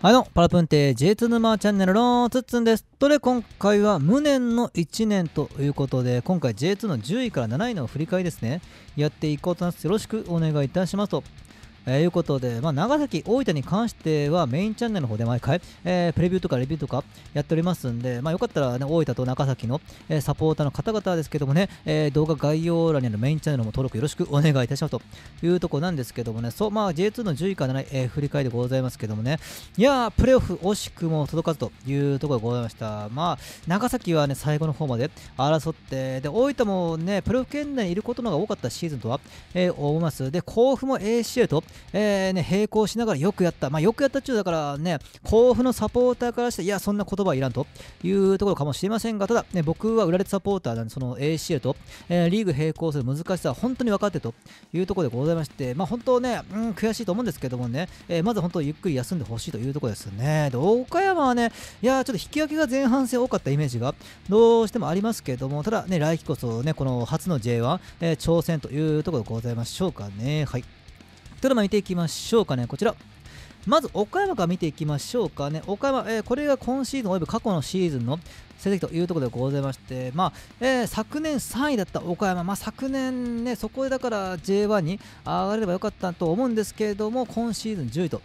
はいどうも、パラプンテ J2 沼チャンネルのつっつんです。とで、今回は無念の1年ということで、今回 J2 の10位から7位の振り返りですね、やっていこうと思います。よろしくお願いいたしますと。えー、いうことで、まあ、長崎、大分に関してはメインチャンネルの方で毎回、えー、プレビューとかレビューとかやっておりますんで、まあ、よかったら、ね、大分と長崎の、えー、サポーターの方々ですけどもね、え動画概要欄にあるメインチャンネルも登録よろしくお願いいたしますというとこなんですけどもね、そう、まあ、J2 の10位から7位、え振り返りでございますけどもね、いやー、プレオフ惜しくも届かずというところでございました。まあ、長崎はね、最後の方まで争って、で、大分もね、プレオフ圏内にいることの方が多かったシーズンとは、えー、思います。で、甲府も a c a と、えーね、並行しながらよくやった、まあ、よくやったっちゅうだからね、甲府のサポーターからして、いや、そんな言葉はいらんというところかもしれませんが、ただ、ね、僕は売れ和サポーターなんで、その ACL と、えー、リーグ並行する難しさは本当に分かってというところでございまして、まあ、本当ね、うん、悔しいと思うんですけどもね、えー、まず本当ゆっくり休んでほしいというところですね。で、岡山はね、いや、ちょっと引き分けが前半戦多かったイメージがどうしてもありますけども、ただね、来季こそね、この初の J1、えー、挑戦というところでございましょうかね。はい。ドラマ見ていきましょうかね、こちら。まず岡山から見ていきましょうかね。岡山、えー、これが今シーズンおよび過去のシーズンの成績というところでございまして、まあえー、昨年3位だった岡山、まあ、昨年ね、そこでだから J1 に上がれればよかったと思うんですけれども、今シーズン10位と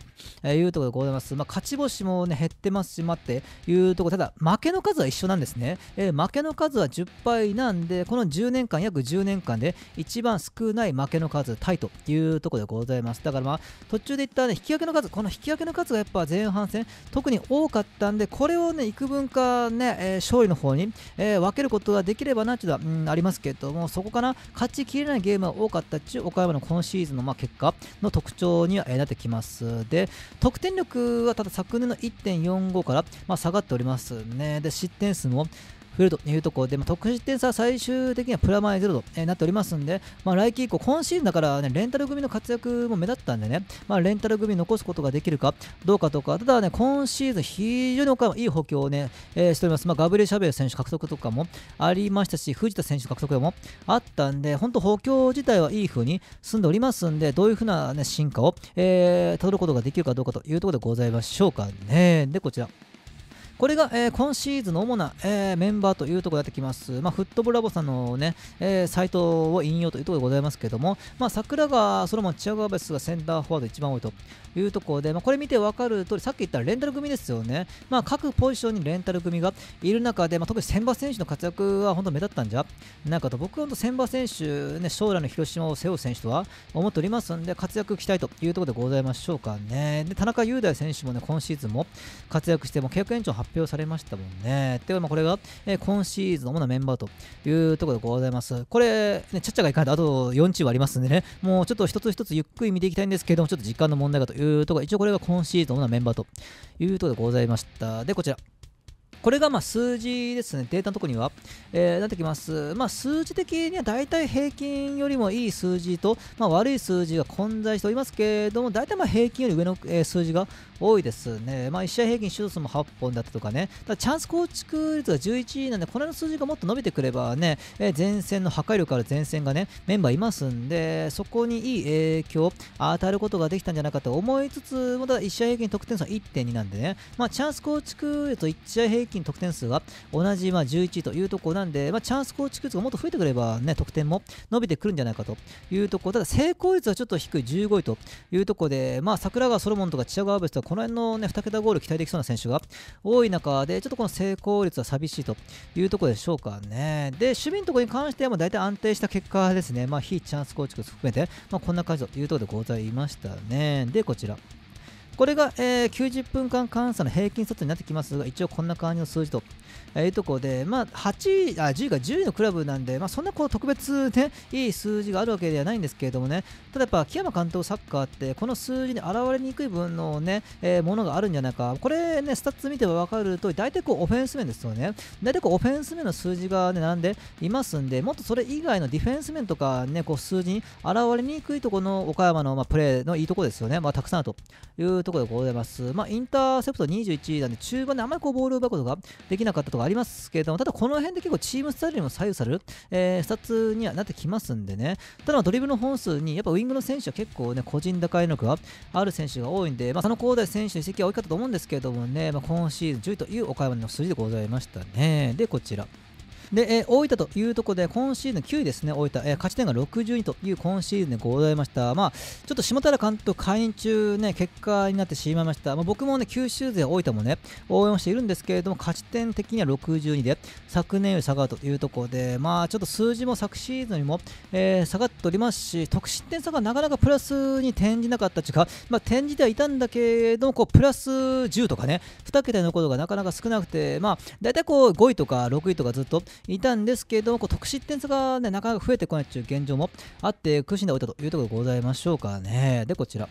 いうところでございます。まあ、勝ち星も、ね、減ってますし、まっていうところ、ただ負けの数は一緒なんですね。えー、負けの数は10敗なんで、この10年間、約10年間で一番少ない負けの数、タイというところでございます。だからまあ、途中で言った、ね、引き分けの数、この引き分けの数がやっぱ前半戦、特に多かったんで、これをね、幾分かね、えー勝利の方に、えー、分けることができればなというのは、うん、ありますけれども、そこから勝ちきれないゲームが多かったという岡山の今シーズンの、まあ、結果の特徴には、えー、なってきます。で、得点力はただ昨年の1.45から、まあ、下がっておりますね。で、失点数も増えるというところで、まあ、得失点差は最終的にはプラマイゼロと、えなっておりますんで、まあ、来季以降、今シーズンだから、ね、レンタル組の活躍も目立ったんでね、まあ、レンタル組残すことができるかどうかとか、ただね、今シーズン非常に他いい補強をね、えー、しております。まあ、ガブリエ・シャベル選手獲得とかもありましたし、藤田選手獲得もあったんで、本当補強自体はいい風に進んでおりますんで、どういう風な、ね、進化を、えー、たどることができるかどうかというところでございましょうかね。で、こちら。これが、えー、今シーズンの主な、えー、メンバーというところになってきます、まあ、フットブラボさんのね、えー、サイトを引用というところでございますけども、まあ、桜川、それもチアゴアベスがセンターフォワード一番多いというところで、まあ、これ見て分かる通り、さっき言ったレンタル組ですよね、まあ、各ポジションにレンタル組がいる中で、まあ、特に千葉選手の活躍は本当目立ったんじゃないかと、僕は千葉選手、ね、将来の広島を背負う選手とは思っておりますので、活躍期待というところでございましょうかね。で田中雄大選手もね今シーズンも活躍して、も契約延長発発表されましたもんね。では、まあこれが、えー、今シーズンの主なメンバーというところでございます。これ、ね、ちゃっちゃがいかないとあと4チームありますんでね、もうちょっと一つ一つゆっくり見ていきたいんですけども、ちょっと時間の問題かというところ、一応これが今シーズンの主なメンバーというところでございました。で、こちら。これがま数字ですね、データのところには、えー、なってきます。まあ、数字的には大体平均よりもいい数字と、まあ、悪い数字が混在しておりますけれども、大体ま平均より上の、え数字が多いですね。まあ、1試合平均手術数も8本だったとかね、ただチャンス構築率が11なんで、このの数字がもっと伸びてくればね、えー、前線の破壊力ある前線がね、メンバーいますんで、そこにいい影響を与えることができたんじゃないかと思いつつ、また1試合平均得点差1.2なんでね、まあ、チャンス構築率と1試合平均気に得点数が同じまあ11位というところなんで、まあ、チャンス構築率がもっと増えてくれば、ね、得点も伸びてくるんじゃないかというところ、ただ成功率はちょっと低い15位というところで、まあ、桜川ソロモンとかチアゴ・アベスとか、この辺の、ね、2桁ゴール期待できそうな選手が多い中で、ちょっとこの成功率は寂しいというところでしょうかね。で、守備のところに関してはもう大体安定した結果ですね、まあ、非チャンス構築含めて、まあ、こんな感じというところでございましたね。で、こちら。これが、えー、90分間換算の平均率になってきますが、一応こんな感じの数字と、えー、いうところで、まあ、8位あ10位が10位のクラブなんで、まあ、そんなこう特別、ね、いい数字があるわけではないんですけれどもね、ただやっぱ、木山監督サッカーって、この数字に表れにくい分のね、えー、ものがあるんじゃないか、これね、スタッツ見て分かると、大体こうオフェンス面ですよね、大体こうオフェンス面の数字が、ね、並んでいますんで、もっとそれ以外のディフェンス面とか、ね、こう数字に表れにくいところの岡山の、まあ、プレーのいいところですよね、まあ、たくさんあるというところでございます。まあ、インターセプト21なんで、中盤であまりこうボールを奪うことができなかったとかありますけれども、ただこの辺で結構チームスタイルにも左右される、えー、スタッツにはなってきますんでね、ただドリブルの本数に、やっぱウイングの選手は結構ね、個人打開力がある選手が多いんで、まあ、その高台選手の移籍は多かったと思うんですけれどもね、まあ、今シーズン10位という岡山の数字でございましたね。で、こちら。で、えー、大分というところで、今シーズン9位ですね、大分、えー、勝ち点が62という今シーズンでございました。まあ、ちょっと下平監督会員中ね、結果になってしまいました。まあ、僕もね、九州勢大分もね、応援をしているんですけれども、勝ち点的には62で、昨年より下がるというところで、まあ、ちょっと数字も昨シーズンにも、えー、下がっておりますし、得失点差がなかなかプラスに転じなかったというか、まあ、転じてはいたんだけども、こう、プラス10とかね、2桁のことがなかなか少なくて、まあ、大体こう、5位とか6位とかずっと、いたんですけどこう得失点差が、ね、なかなか増えてこないという現状もあって苦しんでおいたというところでございましょうかね。で、こちら。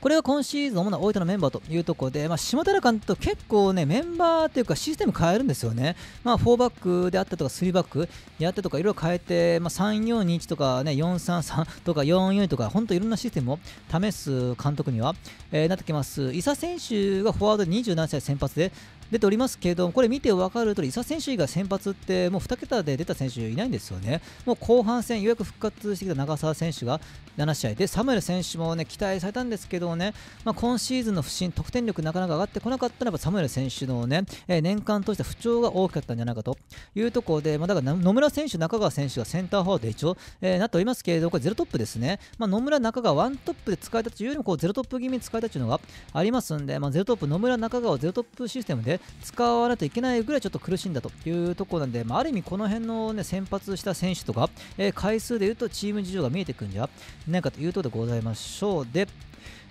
これが今シーズン主な大分のメンバーというところで、まあ、下平監督、結構ね、メンバーというかシステム変えるんですよね。まあ、4バックであったとか、3バックであったとか、いろいろ変えて、まあ、3421とか、ね、433とか、44とか、本当いろんなシステムを試す監督には、えー、なってきます。伊佐選手がフォワード27歳先発で、出ておりますけれども、これ見て分かる通り、伊佐選手以外先発ってもう2桁で出た選手いないんですよね。もう後半戦、ようやく復活してきた長澤選手が7試合で、サムエル選手もね期待されたんですけどね、まあ、今シーズンの不振、得点力なかなか上がってこなかったのはサムエル選手のね、えー、年間通して不調が大きかったんじゃないかというところで、まあ、だから野村選手、中川選手がセンターフォワードで一応、えー、なっておりますけれども、これゼロトップですね。まあ、野村、中川、ワントップで使えたというよりもこうゼロトップ気味に使えたというのがありますんで、まあ、ゼロトップ、野村、中川、ゼロトップシステムでで使わないといけないぐらいちょっと苦しんだというところなんで、まあ、ある意味この辺の、ね、先発した選手とか、えー、回数でいうとチーム事情が見えてくんじゃないかというところでございましょう。で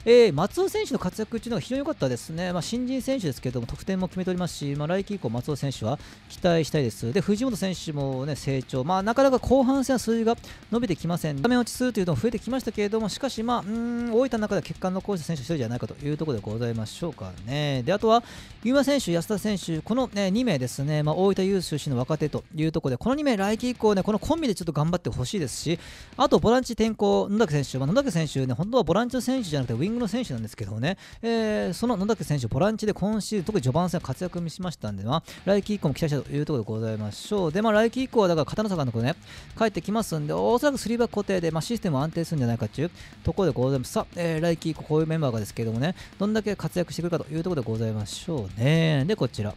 えー、松尾選手の活躍というのは非常に良かったですね、まあ、新人選手ですけども得点も決めておりますし、まあ、来季以降、松尾選手は期待したいです、で藤本選手も、ね、成長、まあ、なかなか後半戦は数字が伸びてきません、画面落ち数というのも増えてきましたけれども、しかし、まあ、うん大分の中では結果の残した選手1人じゃないかというところでございましょうかね、であとは優馬選手、安田選手、この、ね、2名ですね、まあ、大分ユース出身の若手というところで、この2名、来季以降、ね、このコンビでちょっと頑張ってほしいですし、あとボランチ転向、野崎選手、まあ、野崎選手、ね、本当はボランチの選手じゃなくて、ウィンングの選手なんですけどね、えー、その野崎選手、ボランチで今週、特に序盤戦活躍見しましたんで、まあ、来季以降も期待したというところでございましょう。で、まあ、来季以降は、だから片野坂の子ね、帰ってきますんで、おそらく3バック固定で、まあ、システム安定するんじゃないかっていうところでございます。さあ、えー、来季以降、こういうメンバーがですけどもね、どんだけ活躍してくるかというところでございましょうね。で、こちら。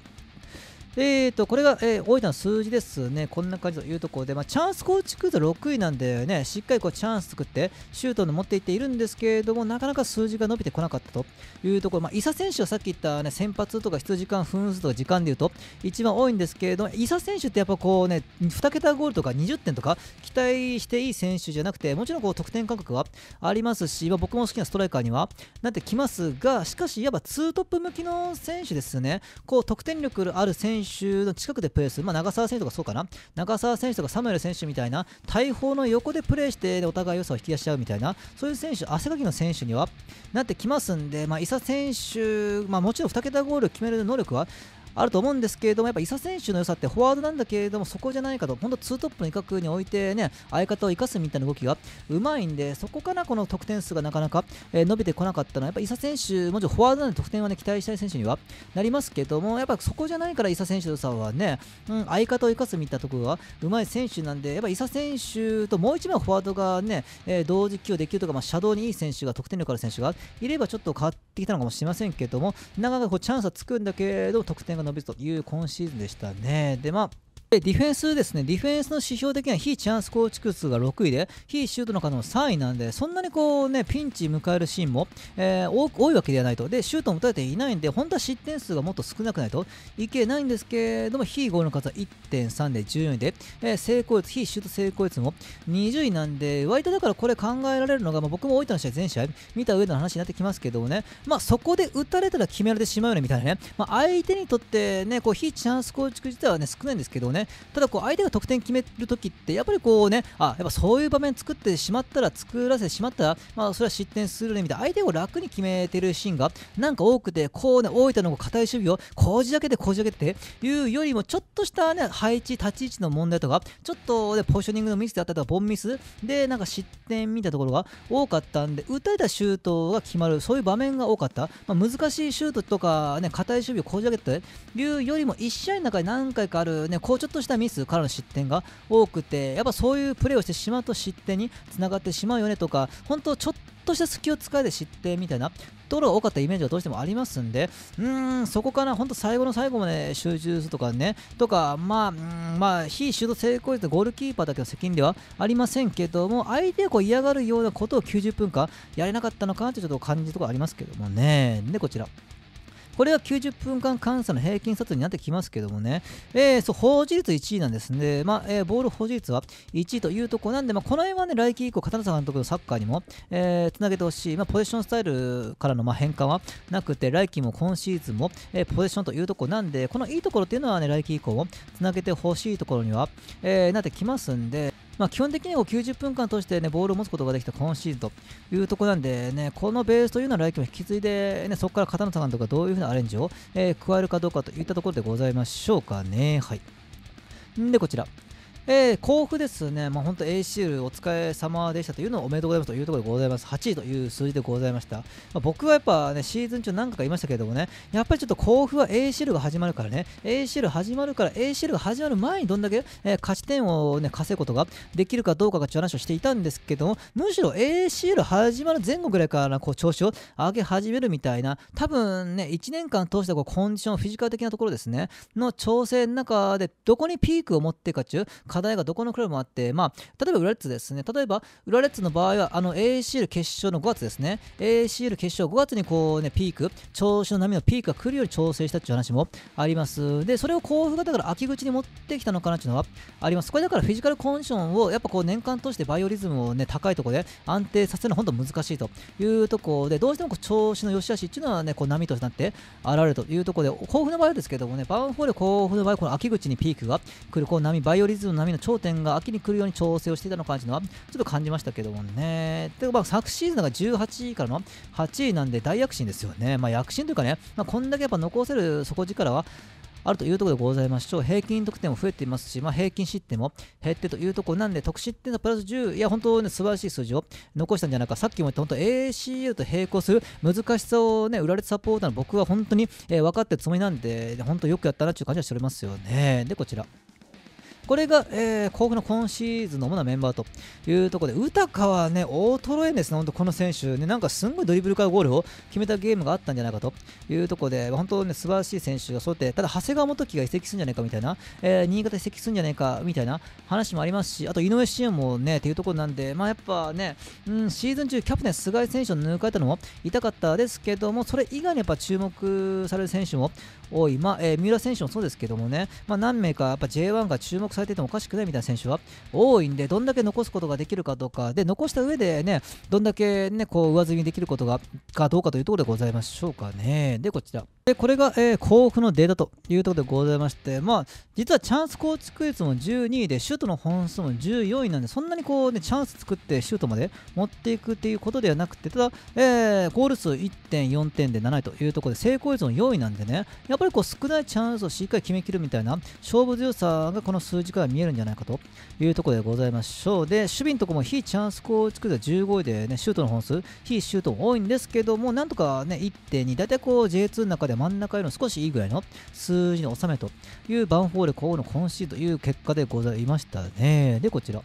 えーと、これが、えー、大分の数字ですね。こんな感じというところで、まあ、チャンス構築と6位なんでね、しっかりこうチャンス作って、シュートの持っていっているんですけれども、なかなか数字が伸びてこなかったというところ、まあ、伊佐選手はさっき言った、ね、先発とか出時間、分数とか時間でいうと、一番多いんですけれども、伊佐選手ってやっぱこうね、2桁ゴールとか20点とか、期待していい選手じゃなくて、もちろんこう得点感覚はありますし、まあ、僕も好きなストライカーにはなってきますが、しかし、いわば2トップ向きの選手ですね、こう得点力ある選手選手の近くでプレーする、まあ、長澤選手とかそうかな、長澤選手とかサムエル選手みたいな、大砲の横でプレーして、お互い良さを引き出し合うみたいな、そういう選手、汗かきの選手にはなってきますんで、まあ、伊佐選手、まあ、もちろん2桁ゴール決める能力はあると思うんですけれども、やっぱ伊佐選手の良さってフォワードなんだけれども、そこじゃないかと、本当、ツートップの威嚇に置いてね、相方を生かすみたいな動きがうまいんで、そこからこの得点数がなかなか、えー、伸びてこなかったのは、やっぱ伊佐選手、もちろんフォワードなんで得点はね、期待したい選手にはなりますけども、やっぱそこじゃないから、伊佐選手の良さはね、うん、相方を生かすみたいなところがうまい選手なんで、やっぱ伊佐選手ともう一枚フォワードがね、えー、同時起用できるとか、まあ、シャドウにいい選手が、得点力ある選手がいれば、ちょっと変わってきたのかもしれませんけども、なかなかこうチャンスはつくんだけど、得点が述べるという今シーズンでしたね。で、まあ、でディフェンスですね、ディフェンスの指標的には非チャンス構築数が6位で、非シュートの可能3位なんで、そんなにこうね、ピンチ迎えるシーンも、えー、多多いわけではないと。で、シュートも打たれていないんで、本当は失点数がもっと少なくないといけないんですけれども、非ゴールの数は1.3で14位で、えー、成功率、非シュート成功率も20位なんで、割とだからこれ考えられるのが、まあ、僕も大分の試合、全試合見た上での話になってきますけどもね、まあ、そこで打たれたら決められてしまうよねみたいなね、まあ、相手にとってね、こう非チャンス構築自体はね、少ないんですけどね、ね。ただこう相手が得点決めるときってやっぱりこうねあやっぱそういう場面作ってしまったら作らせてしまったら、まあ、それは失点するねみたいな相手を楽に決めてるシーンがなんか多くてこうね大分の堅い守備をこじ開けてこじ開けてっていうよりもちょっとしたね配置立ち位置の問題とかちょっとねポジショニングのミスであったりとかボンミスでなんか失点みたいなところが多かったんで打たれたシュートが決まるそういう場面が多かった、まあ、難しいシュートとかね硬い守備をこじ開けてというよりも1試合の中に何回かあるねこうちっとしたミスからの失点が多くてやっぱそういうプレーをしてしまうと失点につながってしまうよねとか本当ちょっとした隙を使いで失点みたいなところが多かったイメージはどうしてもありますんでうーんそこから本当最後の最後まで集中するとかねとかまあまあ非シュート成功率ゴールキーパーだけの責任ではありませんけども相手がこう嫌がるようなことを90分間やれなかったのかなってちょっと感じるところありますけどもねでこちらこれは90分間監査の平均率になってきますけどもね、えー、そう保持率1位なんですね、まあえー、ボール保持率は1位というところなんで、まあ、この辺はね来季以降、片田監督のサッカーにも、えー、つなげてほしい、まあ、ポジションスタイルからのまあ変換はなくて、来季も今シーズンも、えー、ポジションというところなんで、このいいところっていうのはね来季以降もつなげてほしいところには、えー、なってきますんで。まあ、基本的に90分間通して、ね、ボールを持つことができた今シーズンというところなんで、ね、このベースというのは来季も引き継いで、ね、そこから片野さんとかどういうふうなアレンジを、えー、加えるかどうかといったところでございましょうかね。はい、んで、こちら。えー、甲府ですね、まあ、本当 ACL お疲れ様でしたというのをおめでとうございますというところでございます。8位という数字でございました。まあ、僕はやっぱね、シーズン中何回か言いましたけれどもね、やっぱりちょっと甲府は ACL が始まるからね、ACL 始まるから ACL が始まる前にどんだけ、えー、勝ち点をね、稼ぐことができるかどうかがちょっと話をしていたんですけども、むしろ ACL 始まる前後ぐらいからこう調子を上げ始めるみたいな、多分ね、1年間通してこうコンディション、フィジカル的なところですね、の調整の中でどこにピークを持ってかいう、課題がどこのクラブもあって、まあ、例えばウラレッツですね、例えばウラレッツの場合は、あの ACL 決勝の5月ですね、ACL 決勝5月にこうね、ピーク、調子の波のピークが来るよに調整したっていう話もあります。で、それを甲府がだから秋口に持ってきたのかなっていうのはあります。これだからフィジカルコンディションを、やっぱこう年間通してバイオリズムをね、高いところで安定させるのは本当難しいというところで、どうしてもこう調子の良し悪しっていうのはね、こう波となって現れるというところで、甲府の場合ですけどもね、バウンフォール甲府の場合、この秋口にピークが来る、こう波、バイオリズムの波波の頂点が秋に来るように調整をしていたのかというのはちょっと感じましたけどもね。で、まあ、昨シーズンが18位からの8位なんで大躍進ですよね。まあ、躍進というかね、まあ、こんだけやっぱ残せる底力はあるというところでございましょう。平均得点も増えていますし、まあ、平均失点も減ってというところなんで、得失点のプラス10、いや、本当ね、素晴らしい数字を残したんじゃないか。さっきも言った、本当 a c u と並行する難しさをね、売られてサポーターの僕は本当に、えー、分かってるつもりなんで、本当よくやったなという感じはしておりますよね。で、こちら。これが、えー、甲府の今シーズンの主なメンバーというところで、豊かはね、大トロですね、本当この選手、ね、なんかすんごいドリブルからゴールを決めたゲームがあったんじゃないかというところで、本当ね、素晴らしい選手が揃って、ただ長谷川元樹が移籍するんじゃないかみたいな、えー、新潟移籍するんじゃないかみたいな話もありますし、あと井上信也もね、っていうところなんで、まあやっぱね、うん、シーズン中、キャプテン菅井選手を抜かれたのも痛かったですけども、それ以外にやっぱ注目される選手も多い、まあ、えー、三浦選手もそうですけどもね、まあ、何名かやっぱ J1 が注目されされててもおかしくないみたいな選手は多いんで、どんだけ残すことができるかとか、で、残した上でね、どんだけね、こう上積みできることが、かどうかというところでございましょうかね。で、こちら。でこれが、えー、甲府のデータというところでございまして、まあ、実はチャンス構築率も12位で、シュートの本数も14位なんで、そんなにこう、ね、チャンス作ってシュートまで持っていくっていうことではなくて、ただ、えー、ゴール数1.4点で7位というところで、成功率も4位なんでね、やっぱりこう少ないチャンスをしっかり決めきるみたいな、勝負強さがこの数字から見えるんじゃないかというところでございましょう。で、守備のとこも非チャンス構築率は15位で、ね、シュートの本数、非シュートも多いんですけども、なんとかね、1.2、大体こう J2 の中で真ん中よりも少しいいぐらいの数字に収めというバンフォーレ候補の今シーという結果でございましたね。で、こちら。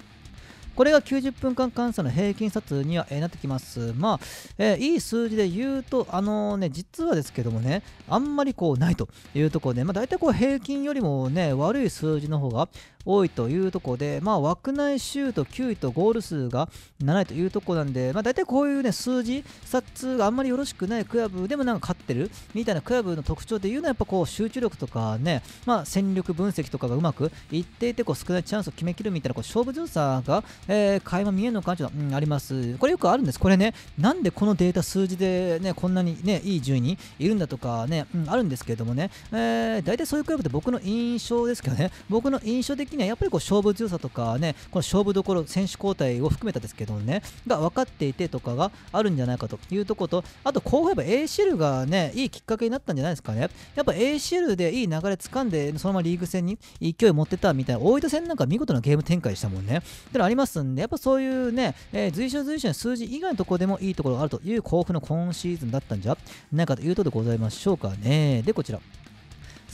これが90分間換算の平均札には、えー、なってきます。まあ、えー、いい数字で言うと、あのー、ね、実はですけどもね、あんまりこうないというところで、まあ、大体こう平均よりもね、悪い数字の方が多いというところで、まあ、枠内シュート9位とゴール数が7位というとこなんで、まあ、大体こういう、ね、数字、スタがあんまりよろしくないクラブでもなんか勝ってるみたいなクラブの特徴でいうのはやっぱこう集中力とかね、まあ、戦力分析とかがうまくいっていてこう少ないチャンスを決めきるみたいなこう勝負強さが、えー、垣間見えるのかなと、うん、あります。これよくあるんです。これね、なんでこのデータ数字で、ね、こんなに、ね、いい順位にいるんだとかね、うん、あるんですけれどもね、えー、大体そういうクラブって僕の印象ですけどね、僕の印象的的にはやっぱりこう勝負強さとかねこの勝負どころ選手交代を含めたですけどねが分かっていてとかがあるんじゃないかというとことあとこうやっぱ ACL がねいいきっかけになったんじゃないですかねやっぱ ACL でいい流れ掴んでそのままリーグ戦に勢い持ってたみたいな大分戦なんか見事なゲーム展開したもんねってのありますんでやっぱそういうね、えー、随所随所の数字以外のところでもいいところがあるという甲府の今シーズンだったんじゃないかというとでございましょうかねでこちら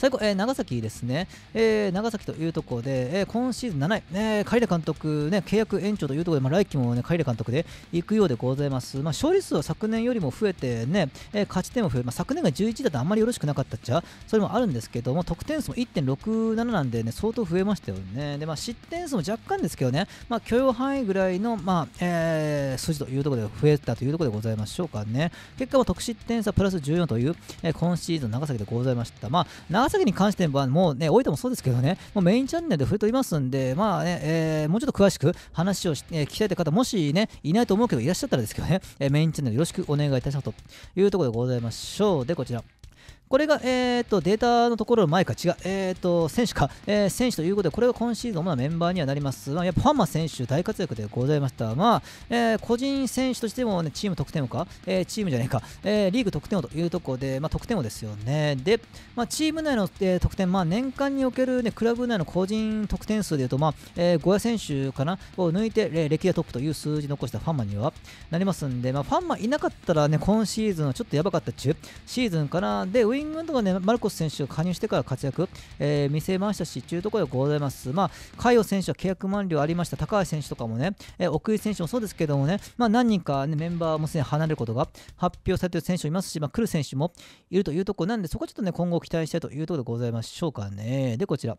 最後、えー、長崎ですね、えー、長崎というところで、えー、今シーズン7位、えー、監督、ね、契約延長というところで、まあ、来季も、ね、カ監督で行くようでございます、まあ、勝利数は昨年よりも増えてね、えー、勝ち点も増え、まあ、昨年が11だとあんまりよろしくなかったっちゃ、それもあるんですけども、得点数も1.67なんでね、相当増えましたよね、でまあ、失点数も若干ですけどね、まあ、許容範囲ぐらいの、まあえー、数字というところで増えたというところでございましょうかね、結果は得失点差プラス14という、えー、今シーズン長崎でございました。まあ長稼ぎに関してはもうね、大いてもそうですけどね、もうメインチャンネルで触れておりますんで、まあね、えー、もうちょっと詳しく話をし、えー、聞きたいという方、もしね、いないと思うけどいらっしゃったらですけどね、えー、メインチャンネルよろしくお願いいたしますというところでございましょう。で、こちら。これが、えーと、データのところの前か違う、えーと、選手か、えー、選手ということで、これが今シーズンのメンバーにはなります。まあ、やっぱファンマ選手、大活躍でございました。まあ、えー、個人選手としても、ね、チーム得点王か、えー、チームじゃないか、えー、リーグ得点王というところで、まあ、得点王ですよね。で、まあ、チーム内の、えー、得点、まあ、年間における、ね、クラブ内の個人得点数でいうと、まあえー、ゴヤ選手かなを抜いて、え歴代トップという数字残したファンマにはなりますんで、まあ、ファンマいなかったら、ね、今シーズンはちょっとやばかったっちゅうシーズンかな。で、ウィイングとかね、マルコス選手が加入してから活躍、えー、見せましたし、というところでございます。まあ、海洋選手は契約満了ありました、高橋選手とかもね、えー、奥井選手もそうですけどもね、まあ、何人か、ね、メンバーもすでに離れることが発表されている選手もいますし、まあ、来る選手もいるというところなんで、そこちょっとね、今後期待したいというところでございましょうかね。で、こちら。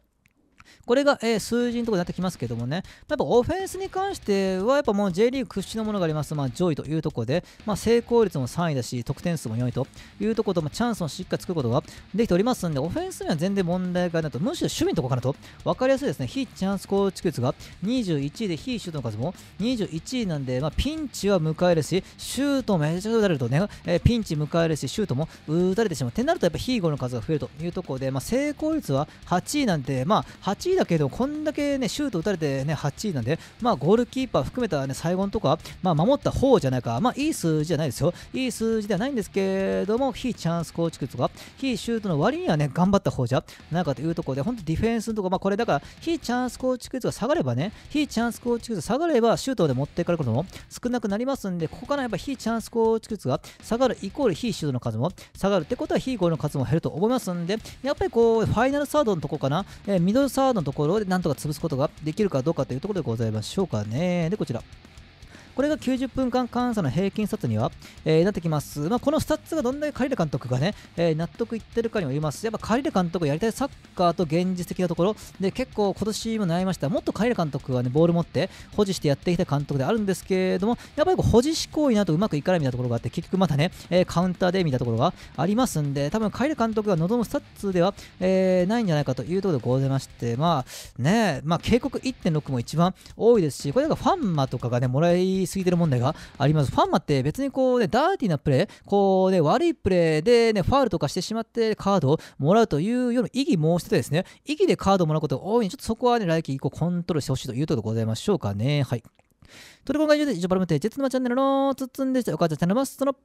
これが、えー、数字のところになってきますけどもね、やっぱオフェンスに関しては、やっぱもう J リーグ屈指のものがあります、まあ、上位というところで、まあ、成功率も3位だし、得点数も4位というところと、まあ、チャンスをしっかり作ることができておりますので、オフェンスには全然問題がないと、むしろ守備のところかなと、分かりやすいですね、非チャンス構築率が21位で、非シュートの数も21位なんで、まあ、ピンチは迎えるし、シュートめちゃくちゃ打たれるとね、えー、ピンチ迎えるし、シュートも打たれてしまう。ってなると、やっぱ非ゴの数が増えるというところで、まあ、成功率は8位なんで、まあ、8位だけど、こんだけね、シュート打たれてね、8位なんで、まあ、ゴールキーパー含めたね、最後のとこは、まあ、守った方じゃないか、まあ、いい数字じゃないですよ。いい数字ではないんですけれども、非チャンス構築とか、非シュートの割にはね、頑張った方じゃないかというところで、本当ディフェンスのところ、まあ、これだから、非チャンス構築率が下がればね、非チャンス構築率が下がれば、シュートで持っていかれることも少なくなりますんで、ここからやっぱ非チャンス構築率が下がるイコール非シュートの数も下がるってことは、非ゴールの数も減ると思いますんで、やっぱりこう、ファイナルサードのとこかな、えー、ミドルサードサーのところでなんとか潰すことができるかどうかというところでございましょうかね。で、こちら。これが90分間監査の平均スタッツには、えー、なってきます。まあ、このスタッツがどんだけカリレ監督がね、えー、納得いってるかにもよります。やっぱカリレ監督やりたいサッカーと現実的なところで結構今年も悩みました。もっとカリレ監督はね、ボール持って保持してやってきた監督であるんですけれども、やっぱりこう保持志向になるとうまくいかないみたいなところがあって、結局またね、えー、カウンターでみたいなところがありますんで、多分カリレ監督が望むスタッツでは、えー、ないんじゃないかというところでございまして、まあね、まあ警告1.6も一番多いですし、これなんかファンマとかがね、もらいすぎてる問題があります。ファンマって別にこうね、ダーティーなプレイ、こうね、悪いプレーでね、ファールとかしてしまってカードをもらうというような意義うしてですね、意義でカードをもらうことが多いんで、ちょっとそこはね、来季以降コントロールしてほしいというところでございましょうかね。はい。ということで、今回以上で以上、バルムテ、ジェツのチャンネルのつっつんでした。お母ちゃん、チャンネルます。その